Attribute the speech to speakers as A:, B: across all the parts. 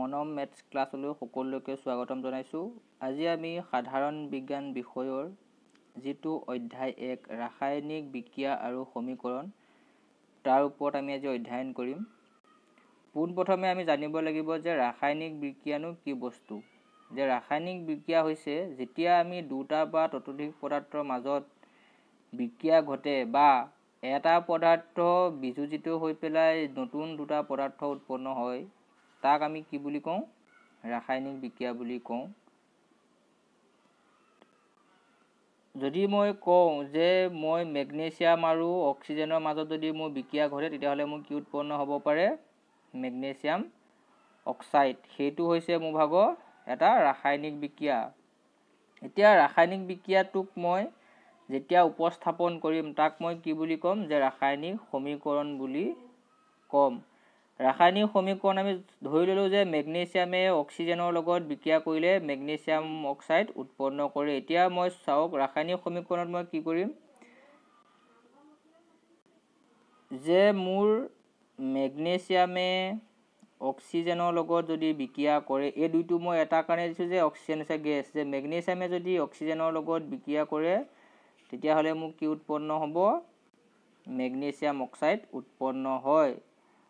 A: মনম maths ক্লাছলৈ সকলোকে স্বাগতম জনাইছোঁ আজি আমি সাধাৰণ বিজ্ঞান বিষয়ৰ যিটো অধ্যায় এক ৰাসায়নিক বিক্ৰিয়া আৰু সমীকৰণ তাৰ ওপৰত আমি আজি অধ্যয়ন কৰিম পোনপ্ৰথমে আমি জানিব লাগিব যে ৰাসায়নিক বিক্ৰিয়ানো কি বস্তু যে ৰাসায়নিক বিক্ৰিয়া হৈছে যেতিয়া আমি দুটা বা ততোধিক পদাৰ্থৰ মাজত বিক্ৰিয়া ঘটে বা এটা পদাৰ্থ বিযোজিত হৈ পেলাই নতুন দুটা পদাৰ্থ উৎপন্ন হয় তাক আমি কি বুলি কওঁ ৰাসায়নিক বিক্ৰিয়া বুলি কওঁ যদি মই কওঁ যে মই মেগনেছিয়াম আৰু অক্সিজেনৰ মাজত যদি মোৰ বিক্ৰিয়া ঘটে তেতিয়াহ'লে মোৰ কি উৎপন্ন হ'ব পাৰে মেগনেছিয়াম অক্সাইড সেইটো হৈছে মোৰ ভাগৰ এটা ৰাসায়নিক বিক্ৰিয়া এতিয়া ৰাসায়নিক বিক্ৰিয়াটোক মই যেতিয়া উপস্থাপন কৰিম তাক মই কি বুলি ক'ম যে ৰাসায়নিক সমীকৰণ বুলি ক'ম ৰাসায়নিক সমীকৰণ আমি ধৰি ল'লোঁ যে মেগনেছিয়ামে অক্সিজেনৰ লগত বিক্ৰিয়া কৰিলে মেগনেছিয়াম অক্সাইড উৎপন্ন কৰে এতিয়া মই চাওক ৰাসায়নিক সমীকৰণত মই কি কৰিম যে মোৰ মেগনেছিয়ামে অক্সিজেনৰ লগত যদি বিক্ৰিয়া কৰে এই দুইটো মই এটা কাৰণে দিছোঁ যে অক্সিজেন আছে গেছ যে মেগনেছিয়ামে যদি অক্সিজেনৰ লগত বিক্ৰিয়া কৰে তেতিয়াহ'লে মোক কি উৎপন্ন হ'ব মেগনেছিয়াম অক্সাইড উৎপন্ন হয়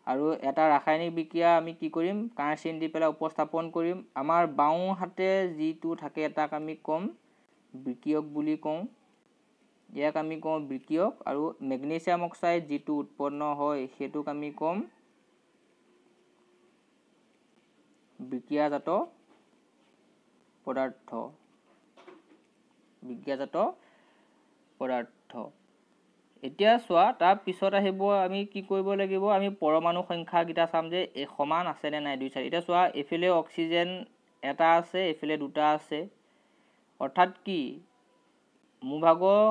A: আৰু এটা ৰাসায়নিক বিক্ৰিয়া আমি কি কৰিম কাৰচিন দি পেলাই উপস্থাপন কৰিম আমাৰ বাওঁ হাতে যিটো থাকে তাক আমি ক'ম বিক্ৰিয়ক বুলি কওঁ ইয়াক আমি কওঁ বিকিয়ক আৰু মেগনেছিয়াম অক্সাইড যিটো উৎপন্ন হয় সেইটোক আমি ক'ম বিক্ৰিয়াজাত পদাৰ্থ বিক্ৰিয়াজাত পদাৰ্থ এতিয়া চোৱা তাৰপিছত আহিব আমি কি কৰিব লাগিব আমি পৰমাণু সংখ্যাকেইটা চাম যে এই সমান আছেনে নাই দুই চাৰি এতিয়া চোৱা এইফালে অক্সিজেন এটা আছে এইফালে দুটা আছে অৰ্থাৎ কি মোভাগৰ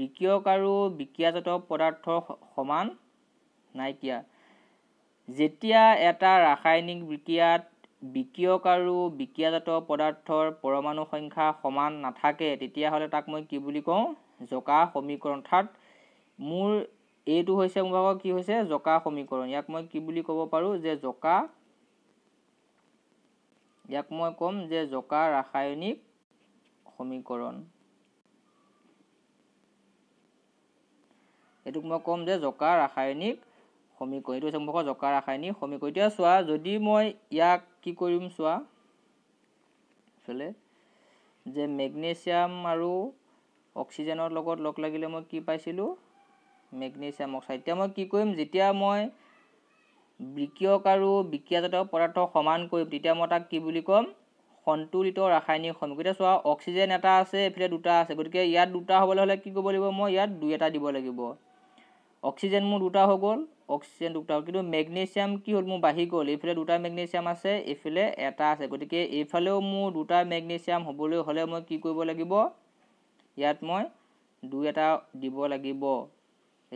A: বিকিয়ক আৰু বিকিয়াজাত পদাৰ্থ সমান নাইকিয়া যেতিয়া এটা ৰাসায়নিক বিক্ৰিয়াত বিকিয়ক আৰু বিকিয়াজাত পদাৰ্থৰ পৰমাণু সংখ্যা সমান নাথাকে তেতিয়াহ'লে তাক মই কি বুলি কওঁ জকা সমীকৰণ অৰ্থাৎ মোৰ এইটো হৈছে মোৰ ভাগৰ কি হৈছে জকা সমীকৰণ ইয়াক মই কি বুলি ক'ব পাৰোঁ যে জকা ইয়াক মই ক'ম যে জকা ৰাসায়নিক সমীকৰণ এইটোক মই ক'ম যে জকা ৰাসায়নিক সমীকৰণ এইটো হৈছে মোৰ ভাগৰ জকা ৰাসায়নিক সমীকৰণ এতিয়া চোৱা যদি মই ইয়াক কি কৰিম চোৱা আচলতে যে মেগনেচিয়াম আৰু অক্সিজেনৰ লগত লগ লাগিলে মই কি পাইছিলোঁ মেগনেচিয়াম অক্সাইড এতিয়া মই কি কৰিম যেতিয়া মই বিকিয়ক আৰু বিকিয়াজাত পদাৰ্থ সমান কৰিম তেতিয়া মই তাক কি বুলি ক'ম সন্তুলিত ৰাসায়নিক সমিক এতিয়া চোৱা অক্সিজেন এটা আছে এইফালে দুটা আছে গতিকে ইয়াত দুটা হ'বলৈ হ'লে কি কৰিব লাগিব মই ইয়াত দুই এটা দিব লাগিব অক্সিজেন মোৰ দুটা হৈ গ'ল অক্সিজেন দুটা হ'ল কিন্তু মেগনেচিয়াম কি হ'ল মোৰ বাঢ়ি গ'ল এইফালে দুটা মেগনেচিয়াম আছে এইফালে এটা আছে গতিকে এইফালেও মোৰ দুটা মেগনেচিয়াম হ'বলৈ হ'লে মই কি কৰিব লাগিব ইয়াত মই দুই এটা দিব লাগিব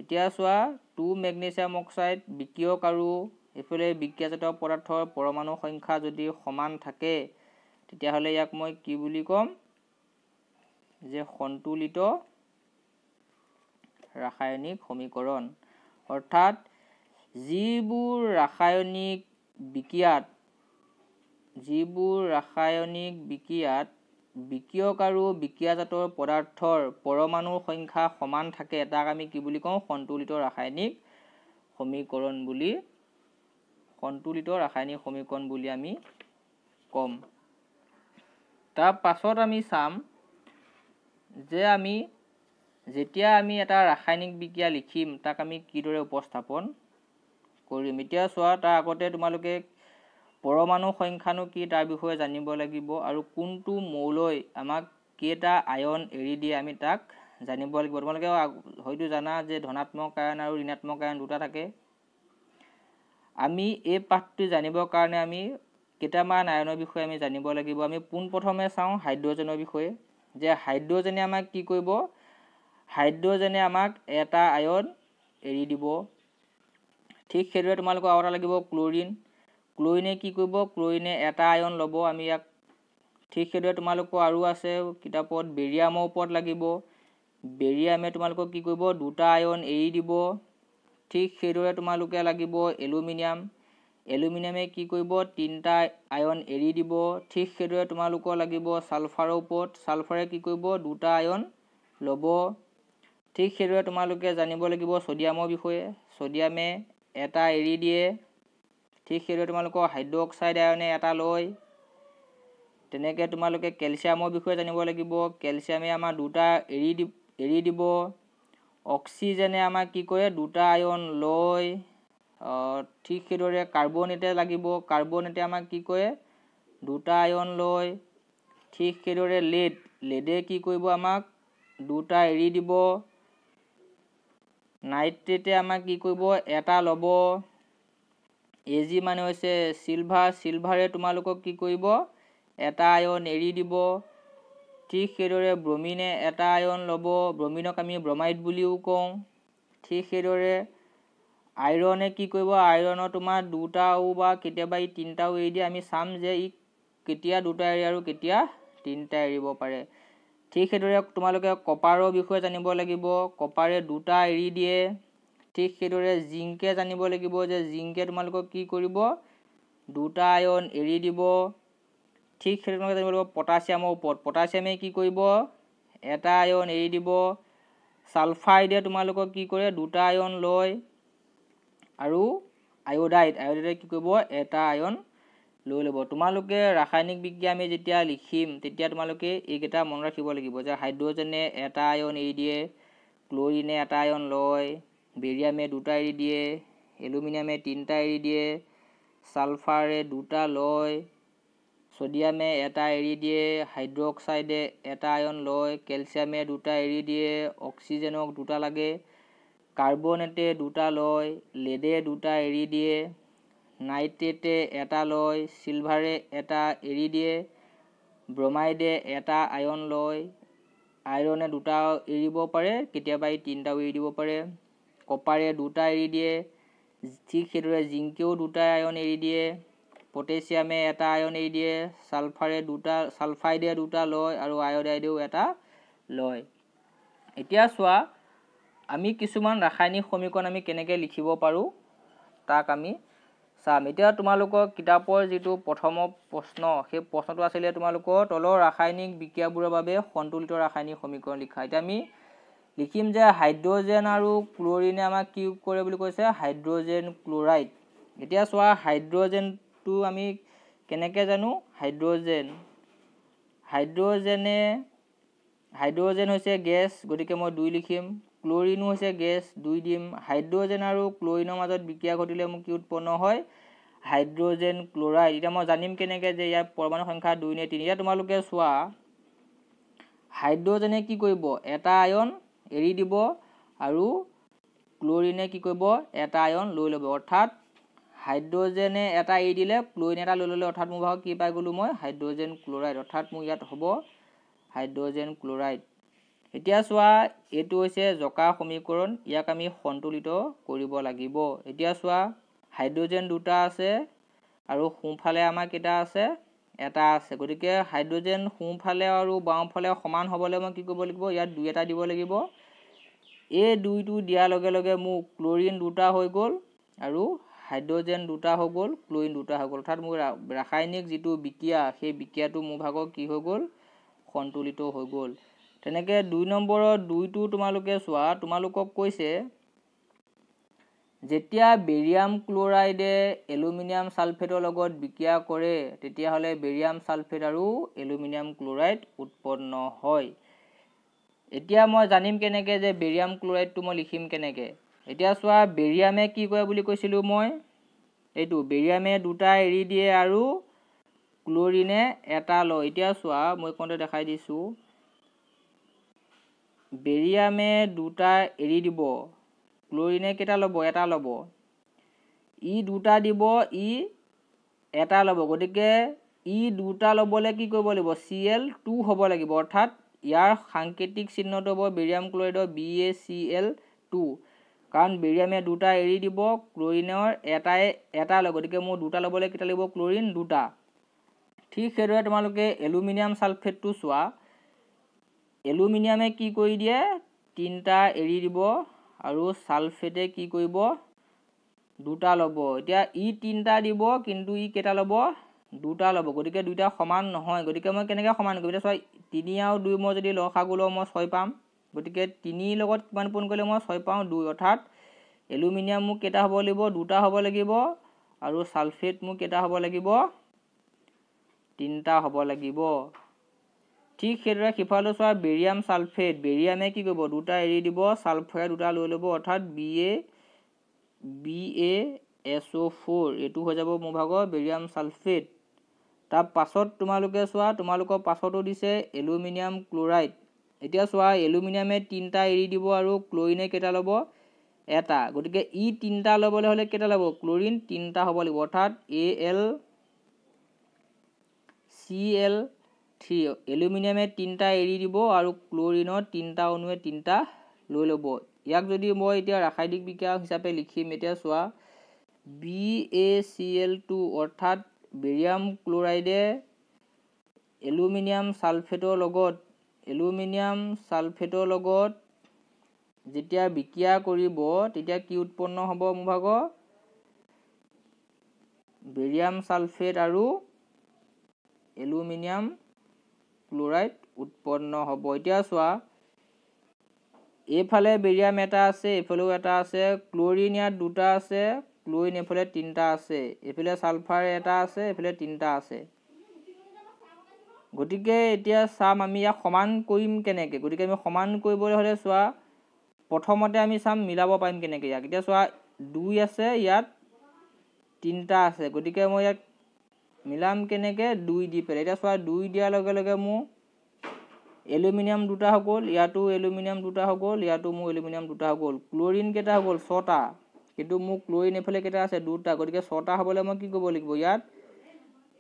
A: এতিয়া চোৱা টু মেগনেছিয়াম অক্সাইড বিকিয়ক আৰু এইফালে বিক্ৰিয়াজাত পদাৰ্থৰ পৰমাণু সংখ্যা যদি সমান থাকে তেতিয়াহ'লে ইয়াক মই কি বুলি ক'ম যে সন্তুলিত ৰাসায়নিক সমীকৰণ অৰ্থাৎ যিবোৰ ৰাসায়নিক বিক্ৰিয়াত যিবোৰ ৰাসায়নিক বিক্ৰিয়াত বিকিয়ক আৰু বিক্ৰিয়াজাতৰ পদাৰ্থৰ পৰমাণুৰ সংখ্যা সমান থাকে তাক আমি কি বুলি কওঁ সন্তুলিত ৰাসায়নিক সমীকৰণ বুলি সন্তুলিত ৰাসায়নিক সমীকৰণ বুলি আমি ক'ম তাৰ পাছত আমি চাম যে আমি যেতিয়া আমি এটা ৰাসায়নিক বিক্ৰিয়া লিখিম তাক আমি কিদৰে উপস্থাপন কৰিম এতিয়া চোৱা তাৰ আগতে তোমালোকে পৰমাণু সংখ্যানো কি তাৰ বিষয়ে জানিব লাগিব আৰু কোনটো মৌলৈ আমাক কেইটা আয়ন এৰি দিয়ে আমি তাক জানিব লাগিব তোমালোকে হয়তো জানা যে ধনাত্মক আয়ন আৰু ঋণাত্মক আয়ন দুটা থাকে আমি এই পাঠটো জানিবৰ কাৰণে আমি কেইটামান আয়নৰ বিষয়ে আমি জানিব লাগিব আমি পোনপ্ৰথমে চাওঁ হাইড্ৰজেনৰ বিষয়ে যে হাইড্ৰজেনে আমাক কি কৰিব হাইড্ৰজেনে আমাক এটা আয়ন এৰি দিব ঠিক সেইদৰে তোমালোকৰ আৰু এটা লাগিব ক্ল'ৰিন ক্লোৰিনে কি কৰিব ক্লোৰিনে এটা আয়ন ল'ব আমি ইয়াক ঠিক সেইদৰে তোমালোকৰ আৰু আছে কিতাপত বেৰিয়ামৰ ওপৰত লাগিব বেৰিয়ামে তোমালোকক কি কৰিব দুটা আয়ন এৰি দিব ঠিক সেইদৰে তোমালোকে লাগিব এলুমিনিয়াম এলুমিনিয়ামে কি কৰিব তিনিটা আয়ন এৰি দিব ঠিক সেইদৰে তোমালোকৰ লাগিব ছালফাৰৰ ওপৰত ছালফাৰে কি কৰিব দুটা আয়ন ল'ব ঠিক সেইদৰে তোমালোকে জানিব লাগিব ছডিয়ামৰ বিষয়ে ছডিয়ামে এটা এৰি দিয়ে ঠিক সেইদৰে তোমালোকৰ হাইড্ৰ অক্সাইড আয়নে এটা লৈ তেনেকৈ তোমালোকে কেলছিয়ামৰ বিষয়ে জানিব লাগিব কেলছিয়ামে আমাৰ দুটা এৰি দি এৰি দিব অক্সিজেনে আমাক কি কৰে দুটা আয়ন লয় ঠিক সেইদৰে কাৰ্বনেটে লাগিব কাৰ্বনেটে আমাক কি কৰে দুটা আয়ন লয় ঠিক সেইদৰে লেড লেডে কি কৰিব আমাক দুটা এৰি দিব নাইট্ৰেটে আমাক কি কৰিব এটা ল'ব এ জি মানে হৈছে চিলভাৰ চিলভাৰে তোমালোকক কি কৰিব এটা আয়ন এৰি দিব ঠিক সেইদৰে ব্ৰমিনে এটা আয়ন ল'ব ব্ৰমিনক আমি ব্ৰমাইড বুলিও কওঁ ঠিক সেইদৰে আইৰণে কি কৰিব আইৰণৰ তোমাৰ দুটাও বা কেতিয়াবা ই তিনিটাও এৰি দিয়ে আমি চাম যে ই কেতিয়া দুটা এৰি আৰু কেতিয়া তিনিটা এৰিব পাৰে ঠিক সেইদৰে তোমালোকে কপাৰৰ বিষয়ে জানিব লাগিব কপাৰে দুটা এৰি দিয়ে ঠিক সেইদৰে জিংকে জানিব লাগিব যে জিংকে তোমালোকক কি কৰিব দুটা আয়ন এৰি দিব ঠিক সেইটো তোমালোকে জানিব লাগিব পটাচিয়ামৰ ওপৰত পটাচিয়ামে কি কৰিব এটা আয়ন এৰি দিব ছালফাইডে তোমালোকক কি কৰে দুটা আয়ন লয় আৰু আয়'ডাইট আয়'ডাইটে কি কৰিব এটা আয়ন লৈ ল'ব তোমালোকে ৰাসায়নিক বিজ্ঞান আমি যেতিয়া লিখিম তেতিয়া তোমালোকে এইকেইটা মনত ৰাখিব লাগিব যে হাইড্ৰ'জেনে এটা আয়ন এৰি দিয়ে ক্ল'ৰিনে এটা আয়ন লয় বেৰিয়ামে দুটা এৰি দিয়ে এলুমিনিয়ামে তিনিটা এৰি দিয়ে ছালফাৰে দুটা লয় ছডিয়ামে এটা এৰি দিয়ে হাইড্ৰক্সাইডে এটা আয়ন লয় কেলছিয়ামে দুটা এৰি দিয়ে অক্সিজেনক দুটা লাগে কাৰ্বনেটে দুটা লয় লেডে দুটা এৰি দিয়ে নাইট্ৰেটে এটা লয় ছিলভাৰে এটা এৰি দিয়ে ব্ৰমাইডে এটা আয়ন লয় আইৰণে দুটা এৰিব পাৰে কেতিয়াবা এই তিনিটাও এৰি দিব পাৰে কপাৰে দুটা এৰি দিয়ে ঠিক সেইদৰে জিংকেও দুটা আয়ন এৰি দিয়ে পটেছিয়ামে এটা আয়ন এৰি দিয়ে ছালফাৰে দুটা ছালফাইডে দুটা লয় আৰু আয়'ডাইডেও এটা লয় এতিয়া চোৱা আমি কিছুমান ৰাসায়নিক সমীকৰণ আমি কেনেকৈ লিখিব পাৰোঁ তাক আমি চাম এতিয়া তোমালোকৰ কিতাপৰ যিটো প্ৰথম প্ৰশ্ন সেই প্ৰশ্নটো আছিলে তোমালোকৰ তলৰ ৰাসায়নিক বিক্ৰিয়াবোৰৰ বাবে সন্তুলিত ৰাসায়নিক সমীকৰণ লিখা এতিয়া আমি লিখিম যে হাইড্ৰ'জেন আৰু ক্লৰিনে আমাক কি কৰে বুলি কৈছে হাইড্ৰ'জেন ক্লৰাইড এতিয়া চোৱা হাইড্ৰ'জেনটো আমি কেনেকৈ জানো হাইড্ৰ'জেন হাইড্ৰ'জেনে হাইড্ৰ'জেন হৈছে গেছ গতিকে মই দুই লিখিম ক্লৰিনো হৈছে গেছ দুই দিম হাইড্ৰ'জেন আৰু ক্লৰিনৰ মাজত বিক্ৰিয়া ঘটিলে মোক কি উৎপন্ন হয় হাইড্ৰ'জেন ক্লৰাইড এতিয়া মই জানিম কেনেকৈ যে ইয়াৰ পৰমাণু সংখ্যা দুই নে তিনি এতিয়া তোমালোকে চোৱা হাইড্ৰ'জেনে কি কৰিব এটা আয়ন এৰি দিব আৰু ক্লৰিনে কি কৰিব এটা আয়ন লৈ ল'ব অৰ্থাৎ হাইড্ৰজেনে এটা এৰি দিলে ক্লৰিন এটা লৈ ল'লে অৰ্থাৎ মোৰ ভাগত কি পাই গ'লোঁ মই হাইড্ৰজেন ক্লৰাইড অৰ্থাৎ মোৰ ইয়াত হ'ব হাইড্ৰজেন ক্লৰাইড এতিয়া চোৱা এইটো হৈছে জকা সমীকৰণ ইয়াক আমি সন্তুলিত কৰিব লাগিব এতিয়া চোৱা হাইড্ৰজেন দুটা আছে আৰু সোঁফালে আমাৰ কেইটা আছে এটা আছে গতিকে হাইড্ৰজেন সোঁফালে আৰু বাওঁফালে সমান হ'বলৈ মই কি কৰিব লাগিব ইয়াত দুই এটা দিব লাগিব এই দুইটো দিয়াৰ লগে লগে মোৰ ক্লৰিন দুটা হৈ গ'ল আৰু হাইড্ৰজেন দুটা হৈ গ'ল ক্লৰিন দুটা হৈ গ'ল অৰ্থাৎ মোৰ ৰাসায়নিক যিটো বিক্ৰিয়া সেই বিক্ৰিয়াটো মোৰ ভাগৰ কি হৈ গ'ল সন্তুলিত হৈ গ'ল তেনেকৈ দুই নম্বৰৰ দুইটো তোমালোকে চোৱা তোমালোকক কৈছে যেতিয়া বেৰিয়াম ক্লৰাইডে এলুমিনিয়াম ছালফেটৰ লগত বিক্ৰিয়া কৰে তেতিয়াহ'লে বেৰিয়াম ছালফেট আৰু এলুমিনিয়াম ক্লৰাইড উৎপন্ন হয় এতিয়া মই জানিম কেনেকৈ যে বেৰিয়াম ক্লৰাইডটো মই লিখিম কেনেকৈ এতিয়া চোৱা বেৰিয়ামে কি কৰে বুলি কৈছিলোঁ মই এইটো বেৰিয়ামে দুটা এৰি দিয়ে আৰু ক্লৰিনে এটা লয় এতিয়া চোৱা মই কোনটো দেখাই দিছোঁ বেৰিয়ামে দুটা এৰি দিব ক্লৰিনে কেইটা ল'ব এটা ল'ব ই দুটা দিব ই এটা ল'ব গতিকে ই দুটা ল'বলৈ কি কৰিব লাগিব চি এল টু হ'ব লাগিব অৰ্থাৎ ইয়াৰ সাংকেতিক চিহ্নটো হ'ব বেৰিয়াম ক্লৰাইডৰ B A C L two কাৰণ বেৰিয়ামে দুটা এৰি দিব ক্লৰিনৰ এটাই এটা ল'ব গতিকে মোৰ দুটা ল'বলৈ কেইটা লাগিব ক্লৰিন দুটা ঠিক সেইদৰে তোমালোকে এলুমিনিয়াম ছালফেটটো চোৱা এলুমিনিয়ামে কি কৰি দিয়ে তিনিটা এৰি দিব আৰু ছালফেটে কি কৰিব দুটা ল'ব এতিয়া ই তিনিটা দিব কিন্তু ই কেইটা ল'ব দুটা ল'ব গতিকে দুইটা সমান নহয় গতিকে মই কেনেকৈ সমান কৰিম এতিয়া চোৱা তিনি আৰু দুই মই যদি লখা সাগু মই ছয় পাম গতিকে তিনিৰ লগত কিমান পোন কৰিলে মই ছয় পাওঁ দুই অৰ্থাৎ এলুমিনিয়াম মোক কেইটা হ'ব লাগিব দুটা হ'ব লাগিব আৰু ছালফেট মোক কেইটা হ'ব লাগিব তিনিটা হ'ব লাগিব ঠিক সেইদৰে সিফালে চোৱা বেৰিয়াম ছালফেট বেৰিয়ামে কি কৰিব দুটা এৰি দিব ছালফেট দুটা লৈ ল'ব অৰ্থাৎ B A B A S O' four এইটো হৈ যাব মোৰ ভাগৰ বেৰিয়াম ছালফেট তাৰ পাছত তোমালোকে চোৱা তোমালোকৰ পাছতো দিছে এলুমিনিয়াম ক্লৰাইড এতিয়া চোৱা এলুমিনিয়ামে তিনিটা এৰি দিব আৰু ক্লৰিনে কেইটা ল'ব এটা গতিকে ই তিনিটা ল'বলৈ হ'লে কেইটা ল'ব ক্লৰিন তিনিটা হ'ব লাগিব অৰ্থাৎ A L C L three এলুমিনিয়ামে তিনিটা এৰি দিব আৰু ক্লৰিনৰ তিনিটা অনুৱে তিনিটা লৈ ল'ব ইয়াক যদি মই এতিয়া ৰাসায়নিক বিকাশ হিচাপে লিখিম এতিয়া চোৱা B A C L two অৰ্থাৎ বেৰিয়াম ক্লোৰাইডে এলুমিনিয়াম ছালফেটৰ লগত এলুমিনিয়াম ছালফেটৰ লগত যেতিয়া বিক্ৰিয়া কৰিব তেতিয়া কি উৎপন্ন হ'ব মোৰ ভাগৰ বেৰিয়াম ছালফেট আৰু এলুমিনিয়াম ক্লোৰাইড উৎপন্ন হ'ব এতিয়া চোৱা এইফালে বেৰিয়াম এটা আছে এইফালেও এটা আছে ক্লৰিন ইয়াত দুটা আছে ক্লোইন এইফালে তিনিটা আছে এইফালে ছালফাৰ এটা আছে এইফালে তিনিটা আছে গতিকে এতিয়া চাম আমি ইয়াক সমান কৰিম কেনেকৈ গতিকে আমি সমান কৰিবলৈ হ'লে চোৱা প্ৰথমতে আমি চাম মিলাব পাৰিম কেনেকৈ ইয়াক এতিয়া চোৱা দুই আছে ইয়াত তিনিটা আছে গতিকে মই ইয়াক মিলাম কেনেকৈ দুই দি পেলাই এতিয়া চোৱা দুই দিয়াৰ লগে লগে মোৰ এলুমিনিয়াম দুটা হৈ গ'ল ইয়াতো এলুমিনিয়াম দুটা হৈ গ'ল ইয়াতো মোৰ এলুমিনিয়াম দুটা হৈ গ'ল ক্লৰিন কেইটা হৈ ছটা কিন্তু মোক লৈ নেফালে কেইটা আছে দুটা গতিকে ছটা হ'বলৈ মই কি কৰিব লাগিব ইয়াত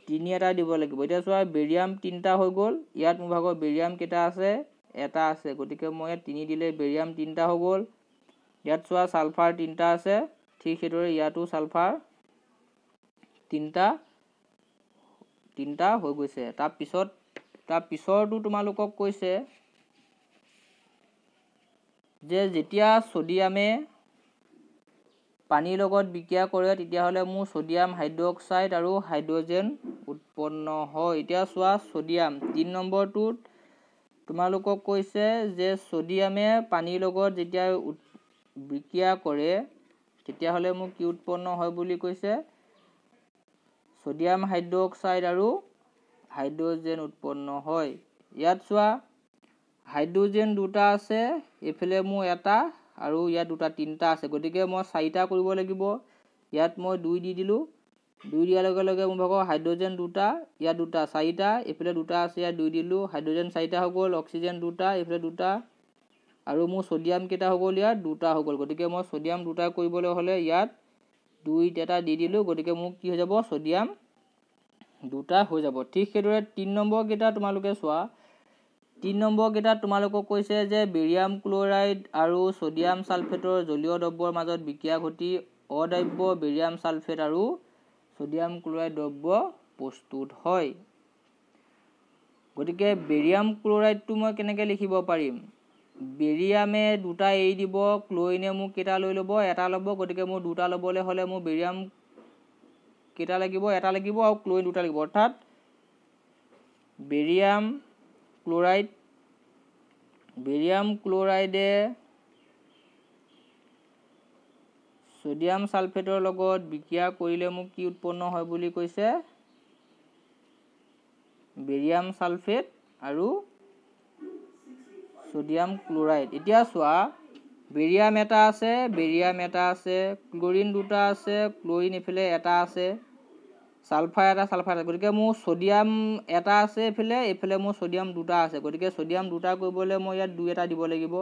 A: তিনি এটা দিব লাগিব এতিয়া চোৱা বেৰিয়াম তিনিটা হৈ গ'ল ইয়াত মোৰ ভাগৰ বেৰিয়াম কেইটা আছে এটা আছে গতিকে মই ইয়াত তিনি দিলে বেৰিয়াম তিনিটা হৈ গ'ল ইয়াত চোৱা ছালফাৰ তিনিটা আছে ঠিক সেইদৰে ইয়াতো ছালফাৰ তিনিটা তিনিটা হৈ গৈছে তাৰপিছত তাৰপিছৰটো তোমালোকক কৈছে যে যেতিয়া চডিয়ামে পানীৰ লগত বিক্ৰিয়া কৰে তেতিয়াহ'লে মোৰ ছ'ডিয়াম হাইড্ৰক্সাইড আৰু হাইড্ৰজেন উৎপন্ন হয় এতিয়া চোৱা ছ'ডিয়াম তিনি নম্বৰটোত তোমালোকক কৈছে যে ছ'ডিয়ামে পানীৰ লগত যেতিয়া বিক্ৰিয়া কৰে তেতিয়াহ'লে মোৰ কি উৎপন্ন হয় বুলি কৈছে ছ'ডিয়াম হাইড্ৰক্সাইড আৰু হাইড্ৰজেন উৎপন্ন হয় ইয়াত চোৱা হাইড্ৰজেন দুটা আছে এইফালে মোৰ এটা আৰু ইয়াত দুটা তিনিটা আছে গতিকে মই চাৰিটা কৰিব লাগিব ইয়াত মই দুই দি দিলোঁ দুই দিয়াৰ লগে লগে মোৰ ভাগৰ হাইড্ৰজেন দুটা ইয়াত দুটা চাৰিটা এইফালে দুটা আছে ইয়াত দুই দিলোঁ হাইড্ৰজেন চাৰিটা হৈ গ'ল অক্সিজেন দুটা এইফালে দুটা আৰু মোৰ চডিয়ামকেইটা হৈ গ'ল ইয়াত দুটা হৈ গ'ল গতিকে মই চডিয়াম দুটা কৰিবলৈ হ'লে ইয়াত দুই এটা দি দিলোঁ গতিকে মোক কি হৈ যাব চডিয়াম দুটা হৈ যাব ঠিক সেইদৰে তিনি নম্বৰকেইটা তোমালোকে চোৱা তিনি নম্বৰকেইটাত তোমালোকক কৈছে যে বেৰিয়াম ক্লৰাইড আৰু চডিয়াম ছালফেটৰ জলীয় দ্ৰব্যৰ মাজত বিক্ৰিয়া ঘটি অদ্ৰব্য বেৰিয়াম ছালফেট আৰু চডিয়াম ক্লৰাইড দ্ৰব্য প্ৰস্তুত হয় গতিকে বেৰিয়াম ক্লৰাইডটো মই কেনেকৈ লিখিব পাৰিম বেৰিয়ামে দুটা এৰি দিব ক্লৰিনে মোক কেইটা লৈ ল'ব এটা ল'ব গতিকে মোৰ দুটা ল'বলৈ হ'লে মোৰ বেৰিয়াম কেইটা লাগিব এটা লাগিব আৰু ক্লৰিন দুটা লাগিব অৰ্থাৎ বেৰিয়াম ক্লোৰাইড বেৰিয়াম ক্লোৰাইডে ছডিয়াম ছালফেটৰ লগত বিক্ৰিয়া কৰিলে মোক কি উৎপন্ন হয় বুলি কৈছে বেৰিয়াম ছালফেট আৰু ছডিয়াম ক্লোৰাইড এতিয়া চোৱা বেৰিয়াম এটা আছে বেৰিয়াম এটা আছে ক্লৰিন দুটা আছে ক্লৰিন এইফালে এটা আছে ছালফাৰ এটা ছালফাৰ আছে গতিকে মোৰ ছডিয়াম এটা আছে এইফালে এইফালে মোৰ ছডিয়াম দুটা আছে গতিকে ছডিয়াম দুটা কৰিবলৈ মই ইয়াত দুই এটা দিব লাগিব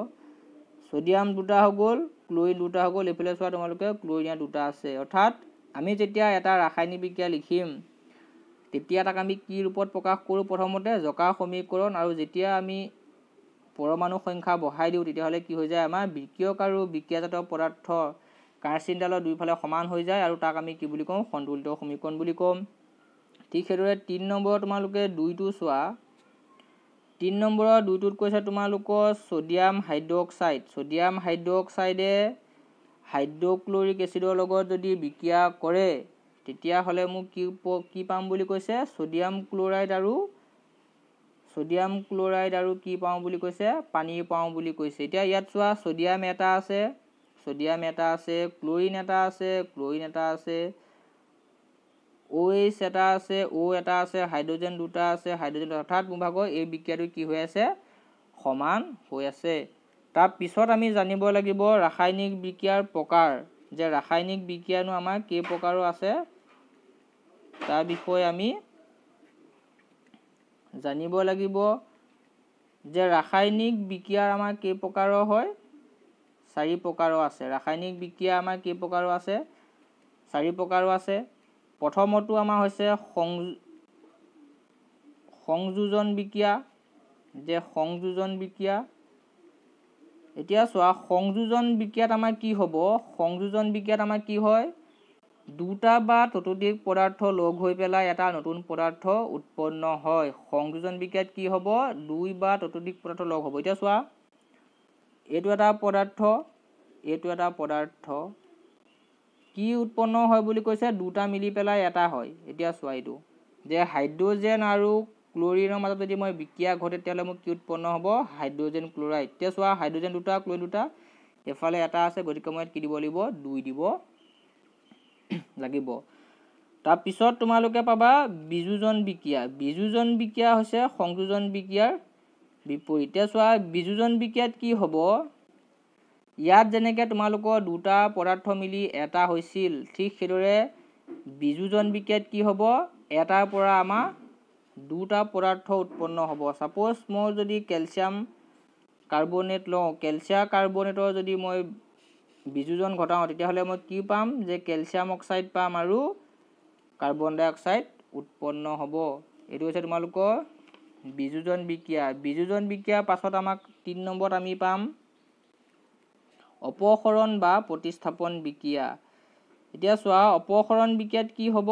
A: ছডিয়াম দুটা হৈ গ'ল ক্লৰিন দুটা হৈ গ'ল এইফালে চোৱা তোমালোকে ক্লৰিন ইয়াত দুটা আছে অৰ্থাৎ আমি যেতিয়া এটা ৰাসায়নিক বিক্ৰিয়া লিখিম তেতিয়া তাক আমি কি ৰূপত প্ৰকাশ কৰোঁ প্ৰথমতে জকা সমীকৰণ আৰু যেতিয়া আমি পৰমাণু সংখ্যা বঢ়াই দিওঁ তেতিয়াহ'লে কি হৈ যায় আমাৰ বিকিয়ক আৰু বিক্ৰিয়াজাত পদাৰ্থ কাৰচিনডালৰ দুইফালে সমান হৈ যায় আৰু তাক আমি কি বুলি কওঁ সন্তুলিত সমীকৰণ বুলি ক'ম ঠিক সেইদৰে তিনি নম্বৰত তোমালোকে দুইটো চোৱা তিনি নম্বৰৰ দুইটোত কৈছে তোমালোকৰ ছ'ডিয়াম হাইড্ৰ'অক্সাইড ছ'ডিয়াম হাইড্ৰ'অক্সাইডে হাইড্ৰ'ক্লৰিক এচিডৰ লগত যদি বিক্ৰিয়া কৰে তেতিয়াহ'লে মোক কি কি পাম বুলি কৈছে ছ'ডিয়াম ক্ল'ৰাইড আৰু ছ'ডিয়াম ক্ল'ৰাইড আৰু কি পাওঁ বুলি কৈছে পানী পাওঁ বুলি কৈছে এতিয়া ইয়াত চোৱা ছ'ডিয়াম এটা আছে চডিয়াম এটা আছে ক্লৰিন এটা আছে ক্লৰিন এটা আছে অ' এইচ এটা আছে অ' এটা আছে হাইড্ৰজেন দুটা আছে হাইড্ৰজেন অৰ্থাৎ মোভাগৰ এই বিক্ৰিয়াটো কি হৈ আছে সমান হৈ আছে তাৰপিছত আমি জানিব লাগিব ৰাসায়নিক বিক্ৰিয়াৰ প্ৰকাৰ যে ৰাসায়নিক বিক্ৰিয়ানো আমাৰ কেই প্ৰকাৰো আছে তাৰ বিষয়ে আমি জানিব লাগিব যে ৰাসায়নিক বিক্ৰিয়াৰ আমাৰ কেই প্ৰকাৰৰ হয় চাৰি প্ৰকাৰৰ আছে ৰাসায়নিক বিক্ৰিয়া আমাৰ কেই প্ৰকাৰৰ আছে চাৰি প্ৰকাৰো আছে প্ৰথমতো আমাৰ হৈছে সংযোজন বিক্ৰিয়া যে সংযোজন বিক্ৰিয়া এতিয়া চোৱা সংযোজন বিক্ৰিয়াত আমাৰ কি হ'ব সংযোজন বিক্ৰিয়াত আমাৰ কি হয় দুটা বা ততোধিক পদাৰ্থ লগ হৈ পেলাই এটা নতুন পদাৰ্থ উৎপন্ন হয় সংযোজন বিক্ৰিয়াত কি হ'ব দুই বা ততোধিক পদাৰ্থ লগ হ'ব এতিয়া চোৱা এইটো এটা পদাৰ্থ এইটো এটা পদাৰ্থ কি উৎপন্ন হয় বুলি কৈছে দুটা মিলি পেলাই এটা হয় এতিয়া চোৱা এইটো যে হাইড্ৰ'জেন আৰু ক্লৰিনৰ মাজত যদি মই বিক্ৰিয়া ঘটে তেতিয়াহ'লে মোক কি উৎপন্ন হ'ব হাইড্ৰ'জেন ক্লৰাইড এতিয়া চোৱা হাইড্ৰ'জেন দুটা ক্লৰিন দুটা এফালে এটা আছে গতিকে মই কি দিব লাগিব দুই দিব লাগিব তাৰপিছত তোমালোকে পাবা বিজুজন বিক্ৰিয়া বিজুজন বিক্ৰিয়া হৈছে সংযোজন বিক্ৰিয়াৰ বিপৰীত এতিয়া চোৱা বিযোজন বিক্ৰিয়াত কি হ'ব ইয়াত যেনেকৈ তোমালোকৰ দুটা পদাৰ্থ মিলি এটা হৈছিল ঠিক সেইদৰে বিযোজন বিক্ৰিয়াত কি হ'ব এটাৰ পৰা আমাৰ দুটা পদাৰ্থ উৎপন্ন হ'ব ছাপ'জ মই যদি কেলছিয়াম কাৰ্বনেট লওঁ কেলছিয়াম কাৰ্বনেটৰ যদি মই বিযোজন ঘটাওঁ তেতিয়াহ'লে মই কি পাম যে কেলছিয়াম অক্সাইড পাম আৰু কাৰ্বন ডাই অক্সাইড উৎপন্ন হ'ব এইটো হৈছে তোমালোকৰ বিযোজন বিক্ৰিয়া বিযোজন বিক্ৰিয়াৰ পাছত আমাক তিনি নম্বৰত আমি পাম অপসৰণ বা প্ৰতিস্থাপন বিক্ৰিয়া এতিয়া চোৱা অপসৰণ বিক্ৰিয়াত কি হ'ব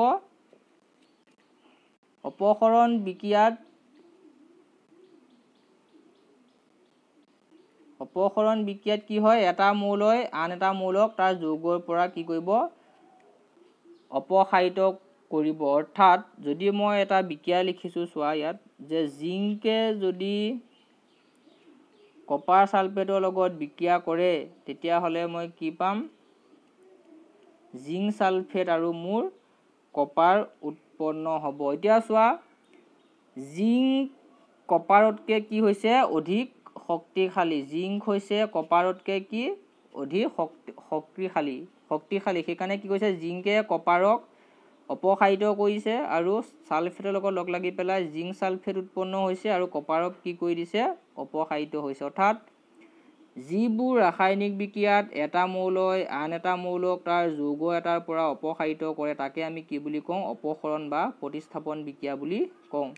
A: অপসৰণ বিক্ৰিয়াত অপসৰণ বিক্ৰিয়াত কি হয় এটা মৌলৈ আন এটা মৌলক তাৰ যৌগৰ পৰা কি কৰিব অপসাৰিত কৰিব অৰ্থাৎ যদি মই এটা বিক্ৰিয়া লিখিছোঁ চোৱা ইয়াত যে জিংকে যদি কপাৰ ছালফেটৰ লগত বিক্ৰিয়া কৰে তেতিয়াহ'লে মই কি পাম জিংক ছালফেট আৰু মোৰ কপাৰ উৎপন্ন হ'ব এতিয়া চোৱা জিংক কপাৰতকৈ কি হৈছে অধিক শক্তিশালী জিংক হৈছে কপাৰতকৈ কি অধিক শক্তি শক্তিশালী শক্তিশালী সেইকাৰণে কি কৈছে জিংকে কপাৰক অপসাৰিত কৰিছে আৰু ছালফেটৰ লগত লগ লাগি পেলাই জিংক ছালফেট উৎপন্ন হৈছে আৰু কপাৰক কি কৰি দিছে অপসাৰিত হৈছে অৰ্থাৎ যিবোৰ ৰাসায়নিক বিক্ৰিয়াত এটা মৌলৈ আন এটা মৌলক তাৰ যৌগ এটাৰ পৰা অপসাৰিত কৰে তাকে আমি কি বুলি কওঁ অপসৰণ বা প্ৰতিস্থাপন বিক্ৰিয়া বুলি কওঁ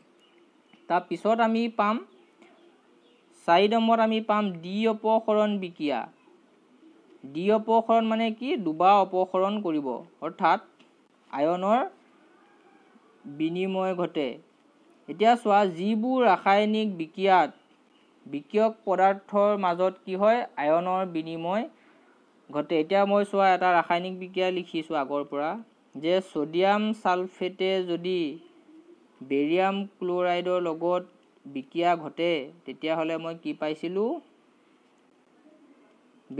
A: তাৰপিছত আমি পাম চাৰি নম্বৰত আমি পাম দ্বি অপসৰণ বিক্ৰিয়া দ্বি অপসৰণ মানে কি দুবাৰ অপসৰণ কৰিব অৰ্থাৎ আয়নৰ বিনিময় ঘটে এতিয়া চোৱা যিবোৰ ৰাসায়নিক বিক্ৰিয়াত বিক্ৰিয়ক পদাৰ্থৰ মাজত কি হয় আয়নৰ বিনিময় ঘটে এতিয়া মই চোৱা এটা ৰাসায়নিক বিক্ৰিয়া লিখিছোঁ আগৰ পৰা যে ছ'ডিয়াম ছালফেটে যদি বেৰিয়াম ক্লৰাইডৰ লগত বিক্ৰিয়া ঘটে তেতিয়াহ'লে মই কি পাইছিলোঁ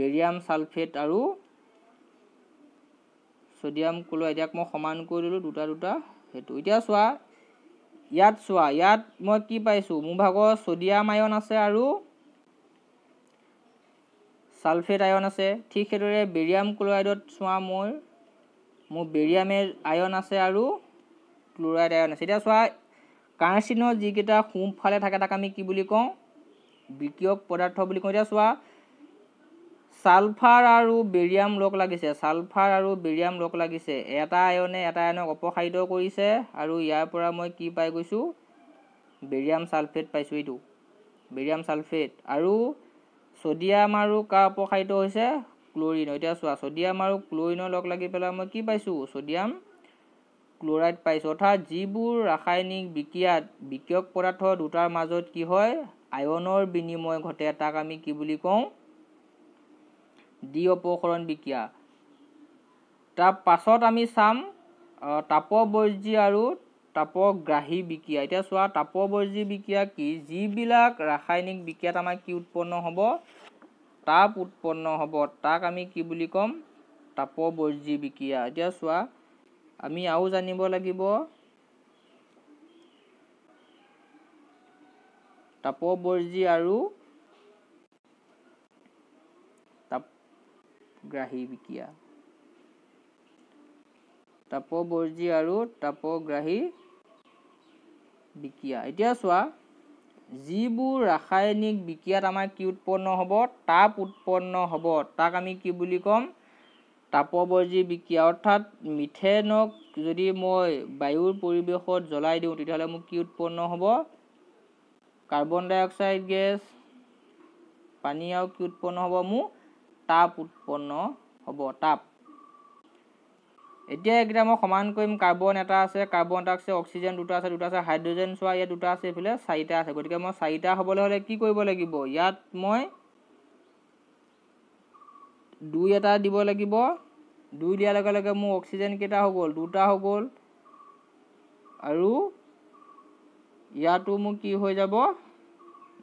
A: বেৰিয়াম ছালফেট আৰু চডিয়াম ক্লৰাইডক মই সমান কৰি দিলোঁ দুটা দুটা সেইটো এতিয়া চোৱা ইয়াত চোৱা ইয়াত মই কি পাইছোঁ মোৰ ভাগৰ চডিয়াম আয়ন আছে আৰু ছালফেট আয়ন আছে ঠিক সেইদৰে বেৰিয়াম ক্লৰাইডত চোৱা মোৰ মোৰ বেৰিয়ামৰ আয়ন আছে আৰু ক্লৰাইড আয়ন আছে এতিয়া চোৱা কাৰ্চিনৰ যিকেইটা সোঁফালে থাকে তাক আমি কি বুলি কওঁ বিকিয়ক পদাৰ্থ বুলি কওঁ এতিয়া চোৱা ছালফাৰ আৰু বেৰিয়াম লগ লাগিছে ছালফাৰ আৰু বেৰিয়াম লগ লাগিছে এটা আয়নে এটা আয়নক অপসাৰিত কৰিছে আৰু ইয়াৰ পৰা মই কি পাই গৈছোঁ বেৰিয়াম ছালফেট পাইছোঁ এইটো বেৰিয়াম ছালফেট আৰু ছডিয়াম আৰু কাৰ অপসাৰিত হৈছে ক্লৰিন এতিয়া চোৱা ছডিয়াম আৰু ক্লৰিনৰ লগ লাগি পেলাই মই কি পাইছোঁ ছডিয়াম ক্লৰাইড পাইছোঁ অৰ্থাৎ যিবোৰ ৰাসায়নিক বিক্ৰিয়াত বিক্ৰিয়ক পদাৰ্থ দুটাৰ মাজত কি হয় আয়নৰ বিনিময় ঘটে তাক আমি কি বুলি কওঁ দি অপসৰণ বিক্ৰিয়া তাৰ পাছত আমি চাম তাপবৰ্জী আৰু তাপগ্ৰাহী বিক্ৰিয়া এতিয়া চোৱা তাপবৰ্জী বিক্ৰিয়া কি যিবিলাক ৰাসায়নিক বিক্ৰিয়াত আমাৰ কি উৎপন্ন হ'ব তাপ উৎপন্ন হ'ব তাক আমি কি বুলি ক'ম তাপবৰ্জী বিক্ৰিয়া এতিয়া চোৱা আমি আৰু জানিব লাগিব তাপবৰ্জী আৰু গ্ৰাহী বিকিয়া তাপ তাপবৰ্জী আৰু তাপ গ্ৰাহী বিকিয়া এতিয়া চোৱা যিবোৰ ৰাসায়নিক বিকিয়াত আমাৰ কি উৎপন্ন হ'ব তাপ উৎপন্ন হ'ব তাক আমি কি বুলি ক'ম তাপবৰ্জী বিকিয়া অৰ্থাৎ মিথেনক যদি মই বায়ুৰ পৰিৱেশত জ্বলাই দিওঁ তেতিয়াহ'লে মোক কি উৎপন্ন হ'ব কাৰ্বন ডাই অক্সাইড গেছ পানী আৰু কি উৎপন্ন হ'ব মোক তাপ উৎপন্ন হ'ব তাপ এতিয়া এতিয়া মই সমান কৰিম কাৰ্বন এটা আছে কাৰ্বন এটা আছে অক্সিজেন দুটা আছে দুটা আছে হাইড্ৰজেন চোৱা ইয়াত দুটা আছে এইফালে চাৰিটা আছে গতিকে মই চাৰিটা হ'বলৈ হ'লে কি কৰিব লাগিব ইয়াত মই দুই এটা দিব লাগিব দুই দিয়াৰ লগে লগে মোৰ অক্সিজেন কেইটা হৈ গ'ল দুটা হৈ গ'ল আৰু ইয়াতো মোৰ কি হৈ যাব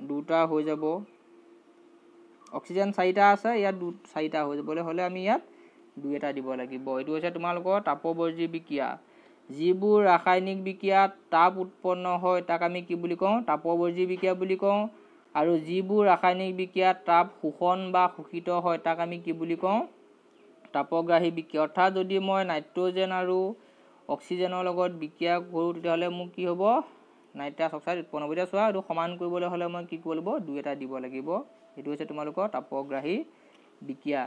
A: দুটা হৈ যাব অক্সিজেন চাৰিটা আছে ইয়াত দু চাৰিটা হৈ যাবলৈ হ'লে আমি ইয়াত দুই এটা দিব লাগিব এইটো হৈছে তোমালোকৰ তাপবৰ্জী বিক্ৰিয়া যিবোৰ ৰাসায়নিক বিক্ৰিয়াত তাপ উৎপন্ন হয় তাক আমি কি বুলি কওঁ তাপবৰ্জী বিক্ৰিয়া বুলি কওঁ আৰু যিবোৰ ৰাসায়নিক বিক্ৰিয়াত তাপ শোষণ বা শোষিত হয় তাক আমি কি বুলি কওঁ তাপগ্ৰাহী বিক্ৰিয়া অৰ্থাৎ যদি মই নাইট্ৰ'জেন আৰু অক্সিজেনৰ লগত বিক্ৰিয়া কৰোঁ তেতিয়াহ'লে মোক কি হ'ব নাইট্ৰাছ অক্সাইড উৎপন্ন হ'ব এতিয়া চোৱা এইটো সমান কৰিবলৈ হ'লে মই কি কৰিব লাগিব দুই এটা দিব লাগিব এইটো হৈছে তোমালোকৰ তাপগ্ৰাহী বিকিয়া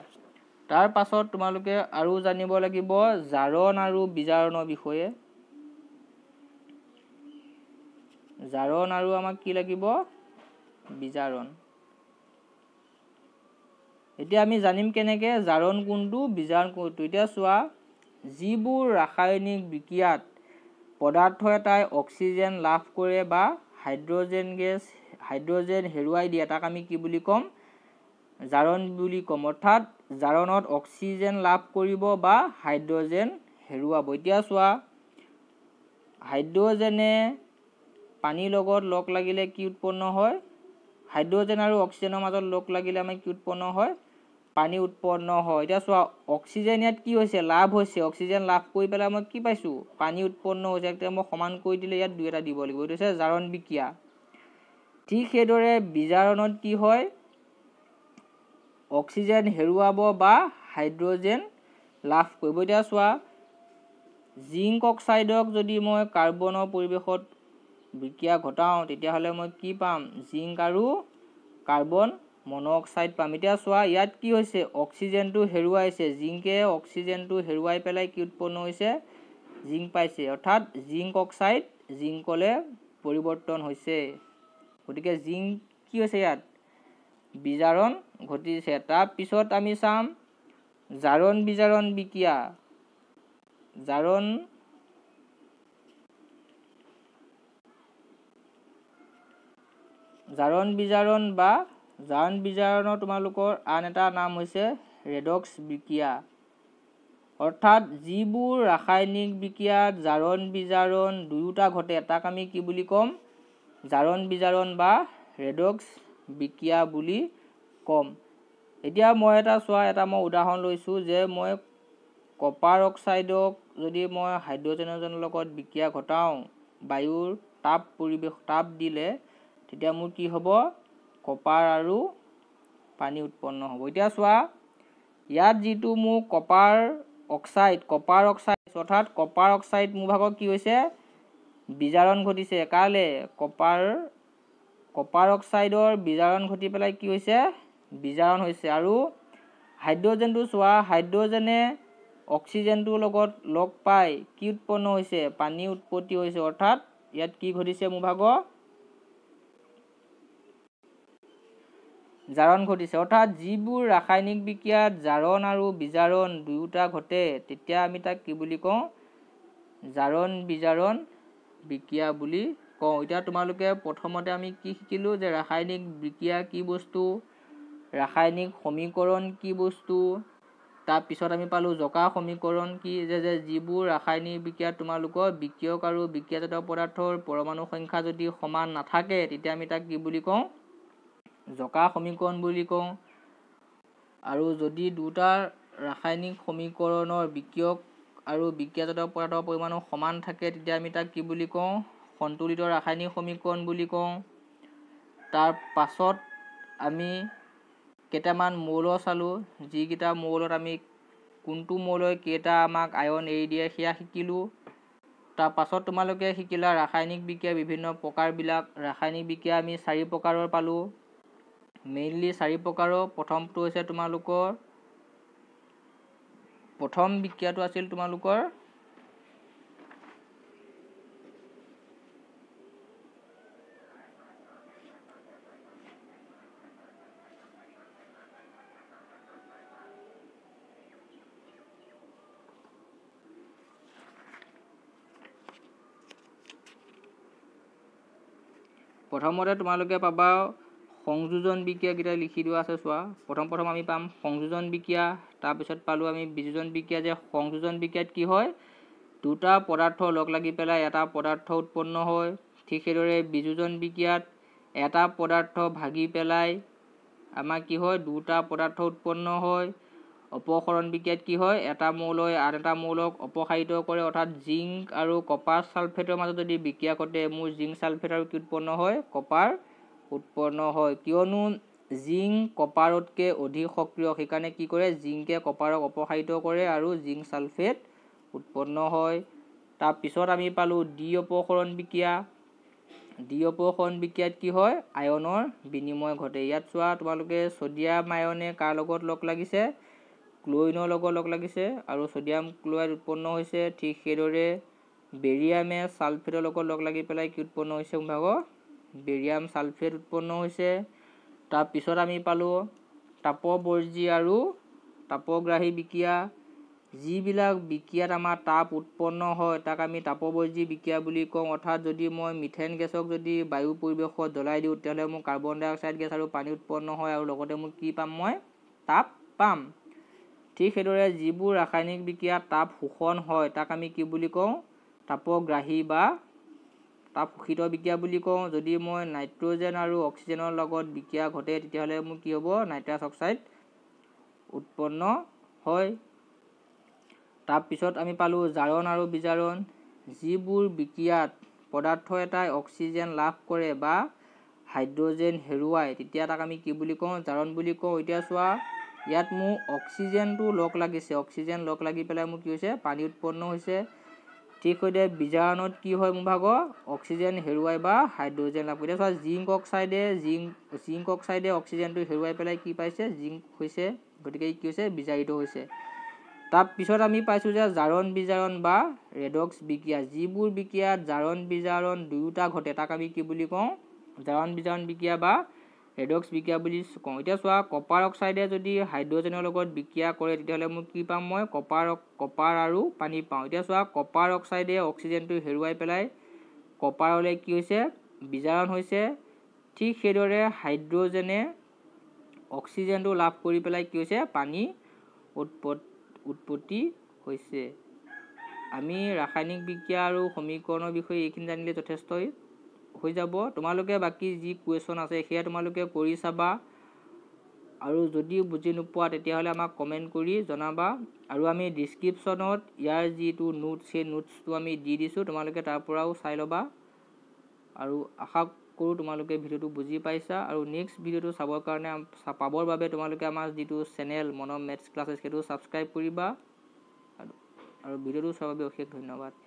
A: তাৰ পাছত তোমালোকে আৰু জানিব লাগিব জাৰণ আৰু বিজাৰণৰ বিষয়ে জাৰণ আৰু আমাক কি লাগিব বিজাৰণ এতিয়া আমি জানিম কেনেকৈ জাৰণ কোনটো বিজাৰণ কোনটো এতিয়া চোৱা যিবোৰ ৰাসায়নিক বিক্ৰিয়াত পদাৰ্থ এটাই অক্সিজেন লাভ কৰে বা হাইড্ৰজেন গেছ হাইড্ৰজেন হেৰুৱাই দিয়ে তাক আমি কি বুলি ক'ম জাৰণ বুলি ক'ম অৰ্থাৎ জাৰণত অক্সিজেন লাভ কৰিব বা হাইড্ৰজেন হেৰুৱাব এতিয়া চোৱা হাইড্ৰজেনে পানীৰ লগত লগ লাগিলে কি উৎপন্ন হয় হাইড্ৰজেন আৰু অক্সিজেনৰ মাজত লগ লাগিলে আমি কি উৎপন্ন হয় পানী উৎপন্ন হয় এতিয়া চোৱা অক্সিজেন ইয়াত কি হৈছে লাভ হৈছে অক্সিজেন লাভ কৰি পেলাই মই কি পাইছোঁ পানী উৎপন্ন হৈছে এতিয়া মই সমান কৰি দিলে ইয়াত দুই এটা দিব লাগিব এইটো হৈছে জাৰণ বিকিয়া ঠিক সেইদৰে বিজাৰণত কি হয় অক্সিজেন হেৰুৱাব বা হাইড্ৰজেন লাভ কৰিব এতিয়া চোৱা জিংক অক্সাইডক যদি মই কাৰ্বনৰ পৰিৱেশত বিক্ৰিয়া ঘটাওঁ তেতিয়াহ'লে মই কি পাম জিংক আৰু কাৰ্বন মন অক্সাইড পাম এতিয়া চোৱা ইয়াত কি হৈছে অক্সিজেনটো হেৰুৱাইছে জিংকে অক্সিজেনটো হেৰুৱাই পেলাই কি উৎপন্ন হৈছে জিংক পাইছে অৰ্থাৎ জিংক অক্সাইড জিংকলৈ পৰিৱৰ্তন হৈছে গতিকে জিং কি হৈছে ইয়াত বিজাৰণ ঘটিছে তাৰপিছত আমি চাম জাৰণ বিজাৰণ বিকিয়া জাৰণ জাৰণ বিজাৰণ বা জাৰণ বিজাৰণৰ তোমালোকৰ আন এটা নাম হৈছে ৰেডক্স বিকিয়া অৰ্থাৎ যিবোৰ ৰাসায়নিক বিক্ৰিয়াত জাৰণ বিজাৰণ দুয়োটা ঘটে তাক আমি কি বুলি ক'ম জাৰণ বিজাৰণ বা ৰেডক্স বিক্ৰিয়া বুলি ক'ম এতিয়া মই এটা চোৱা এটা মই উদাহৰণ লৈছোঁ যে মই কপাৰ অক্সাইডক যদি মই হাইড্ৰজেনজনৰ লগত বিক্ৰিয়া ঘটাওঁ বায়ুৰ তাপ পৰিৱেশ তাপ দিলে তেতিয়া মোৰ কি হ'ব কপাৰ আৰু পানী উৎপন্ন হ'ব এতিয়া চোৱা ইয়াত যিটো মোৰ কপাৰ অক্সাইড কপাৰ অক্সাইড অৰ্থাৎ কপাৰ অক্সাইড মোৰ ভাগৰ কি হৈছে বিজাৰণ ঘটিছে কাৰলৈ কপাৰ কপাৰ অক্সাইডৰ বিজাৰণ ঘটি পেলাই কি হৈছে বিজাৰণ হৈছে আৰু হাইড্ৰজেনটো চোৱা হাইড্ৰজেনে অক্সিজেনটোৰ লগত লগ পাই কি উৎপন্ন হৈছে পানী উৎপত্তি হৈছে অৰ্থাৎ ইয়াত কি ঘটিছে মোৰ ভাগৰ জাৰণ ঘটিছে অৰ্থাৎ যিবোৰ ৰাসায়নিক বিক্ৰিয়াত জাৰণ আৰু বিজাৰণ দুয়োটা ঘটে তেতিয়া আমি তাক কি বুলি কওঁ জাৰণ বিজাৰণ বিক্ৰিয়া বুলি কওঁ এতিয়া তোমালোকে প্ৰথমতে আমি কি শিকিলোঁ যে ৰাসায়নিক বিক্ৰিয়া কি বস্তু ৰাসায়নিক সমীকৰণ কি বস্তু তাৰপিছত আমি পালোঁ জকা সমীকৰণ কি যে যে যিবোৰ ৰাসায়নিক বিক্ৰিয়া তোমালোকৰ বিক্ৰিয়ক আৰু বিক্ৰিয়াজাত পদাৰ্থৰ পৰমাণু সংখ্যা যদি সমান নাথাকে তেতিয়া আমি তাক কি বুলি কওঁ জকা সমীকৰণ বুলি কওঁ আৰু যদি দুটা ৰাসায়নিক সমীকৰণৰ বিক্ৰিয়ক আৰু বিক্ৰিয়াজাত পদাৰ্থৰ পৰিমাণো সমান থাকে তেতিয়া আমি তাক কি বুলি কওঁ সন্তুলিত ৰাসায়নিক সমীকৰণ বুলি কওঁ তাৰ পাছত আমি কেইটামান মৌল চালোঁ যিকেইটা মৌলত আমি কোনটো মৌলৈ কেইটা আমাক আয়ন এৰি দিয়ে সেয়া শিকিলোঁ তাৰ পাছত তোমালোকে শিকিলা ৰাসায়নিক বিক্ৰিয়া বিভিন্ন প্ৰকাৰবিলাক ৰাসায়নিক বিক্ৰিয়া আমি চাৰি প্ৰকাৰৰ পালোঁ মেইনলি চাৰি প্ৰকাৰৰ প্ৰথমটো হৈছে তোমালোকৰ প্ৰথম বিক্ৰিয়াটো আছিল তোমালোকৰ প্ৰথমতে তোমালোকে পাবা সংযোজন বিক্ৰিয়াকেইটা লিখি দিয়া আছে চোৱা প্ৰথম প্ৰথম আমি পাম সংযোজন বিক্ৰিয়া তাৰপিছত পালোঁ আমি বিযোজন বিক্ৰিয়া যে সংযোজন বিক্ৰিয়াত কি হয় দুটা পদাৰ্থ লগ লাগি পেলাই এটা পদাৰ্থ উৎপন্ন হয় ঠিক সেইদৰে বিযোজন বিক্ৰিয়াত এটা পদাৰ্থ ভাগি পেলাই আমাৰ কি হয় দুটা পদাৰ্থ উৎপন্ন হয় অপসৰণ বিক্ৰিয়াত কি হয় এটা মৌলৈ আন এটা মৌলক অপসাৰিত কৰে অৰ্থাৎ জিংক আৰু কপাৰ ছালফেটৰ মাজত যদি বিক্ৰিয়া ঘটে মোৰ জিংক ছালফেট আৰু কি উৎপন্ন হয় কপাৰ উৎপন্ন হয় কিয়নো জিংক কপাৰতকৈ অধিক সক্ৰিয় সেইকাৰণে কি কৰে জিংকে কপাৰক অপসাৰিত কৰে আৰু জিংক ছালফেট উৎপন্ন হয় তাৰপিছত আমি পালোঁ ডি অপসৰণ বিক্ৰিয়া ডি অপসৰণ বিক্ৰিয়াত কি হয় আয়নৰ বিনিময় ঘটে ইয়াত চোৱা তোমালোকে ছডিয়াম আয়নে কাৰ লগত লগ লাগিছে ক্লৰিনৰ লগত লগ লাগিছে আৰু ছডিয়াম ক্লৰাইড উৎপন্ন হৈছে ঠিক সেইদৰে বেৰিয়ামে ছালফেটৰ লগত লগ লাগি পেলাই কি উৎপন্ন হৈছে মোৰ ভাগৰ বেৰিয়াম ছালফেট উৎপন্ন হৈছে তাৰপিছত আমি পালোঁ তাপবৰ্জী আৰু তাপগ্ৰাহী বিকিয়া যিবিলাক বিকিয়াত আমাৰ তাপ উৎপন্ন হয় তাক আমি তাপবৰ্জী বিকিয়া বুলি কওঁ অৰ্থাৎ যদি মই মিথেন গেছক যদি বায়ু পৰিৱেশত জ্বলাই দিওঁ তেতিয়াহ'লে মোৰ কাৰ্বন ডাই অক্সাইড গেছ আৰু পানী উৎপন্ন হয় আৰু লগতে মোক কি পাম মই তাপ পাম ঠিক সেইদৰে যিবোৰ ৰাসায়নিক বিক্ৰিয়া তাপ শোষণ হয় তাক আমি কি বুলি কওঁ তাপগ্ৰাহী বা তাপ শোষিত বিক্ৰিয়া বুলি কওঁ যদি মই নাইট্ৰ'জেন আৰু অক্সিজেনৰ লগত বিক্ৰিয়া ঘটে তেতিয়াহ'লে মোৰ কি হ'ব নাইট্ৰাছ অক্সাইড উৎপন্ন হয় তাৰপিছত আমি পালোঁ জাৰণ আৰু বিজাৰণ যিবোৰ বিক্ৰিয়াত পদাৰ্থ এটাই অক্সিজেন লাভ কৰে বা হাইড্ৰ'জেন হেৰুৱায় তেতিয়া তাক আমি কি বুলি কওঁ জাৰণ বুলি কওঁ এতিয়া চোৱা ইয়াত মোৰ অক্সিজেনটো লগ লাগিছে অক্সিজেন লগ লাগি পেলাই মোৰ কি হৈছে পানী উৎপন্ন হৈছে ঠিক সেইদৰে বীজাণুত কি হয় মোৰ ভাগৰ অক্সিজেন হেৰুৱাই বা হাইড্ৰজেন লাভ এতিয়া চোৱা জিংক অক্সাইডে জিংক জিংক অক্সাইডে অক্সিজেনটো হেৰুৱাই পেলাই কি পাইছে জিংক হৈছে গতিকে কি হৈছে বীজাৰিত হৈছে তাৰপিছত আমি পাইছোঁ যে জাৰণ বীজাৰণ বা ৰেডক্স বিক্ৰিয়া যিবোৰ বিক্ৰিয়াত জাৰণ বীজাৰণ দুয়োটা ঘটে তাক আমি কি বুলি কওঁ জাৰণ বীজাৰণ বিক্ৰিয়া বা ৰেডক্স বিক্ৰিয়া বুলি কওঁ এতিয়া চোৱা কপাৰ অক্সাইডে যদি হাইড্ৰজেনৰ লগত বিক্ৰিয়া কৰে তেতিয়াহ'লে মোক কি পাম মই কপাৰ কপাৰ আৰু পানী পাওঁ এতিয়া চোৱা কপাৰ অক্সাইডে অক্সিজেনটো হেৰুৱাই পেলাই কপাৰলৈ কি হৈছে বীজাৰণ হৈছে ঠিক সেইদৰে হাইড্ৰজেনে অক্সিজেনটো লাভ কৰি পেলাই কি হৈছে পানী উৎপত্তি হৈছে আমি ৰাসায়নিক বিক্ৰিয়া আৰু সমীকৰণৰ বিষয়ে এইখিনি জানিলে যথেষ্টই হৈ যাব তোমালোকে বাকী যি কুৱেশ্যন আছে সেয়া তোমালোকে কৰি চাবা আৰু যদি বুজি নোপোৱা তেতিয়াহ'লে আমাক কমেণ্ট কৰি জনাবা আৰু আমি ডিছক্ৰিপশ্যনত ইয়াৰ যিটো নোটছ সেই নোটছটো আমি দি দিছোঁ তোমালোকে তাৰ পৰাও চাই ল'বা আৰু আশা কৰোঁ তোমালোকে ভিডিঅ'টো বুজি পাইছা আৰু নেক্সট ভিডিঅ'টো চাবৰ কাৰণে পাবৰ বাবে তোমালোকে আমাৰ যিটো চেনেল মনৰ মেথছ ক্লাছেছ সেইটো ছাবস্ক্ৰাইব কৰিবা আৰু ভিডিঅ'টো চোৱাৰ বাবে অশেষ ধন্যবাদ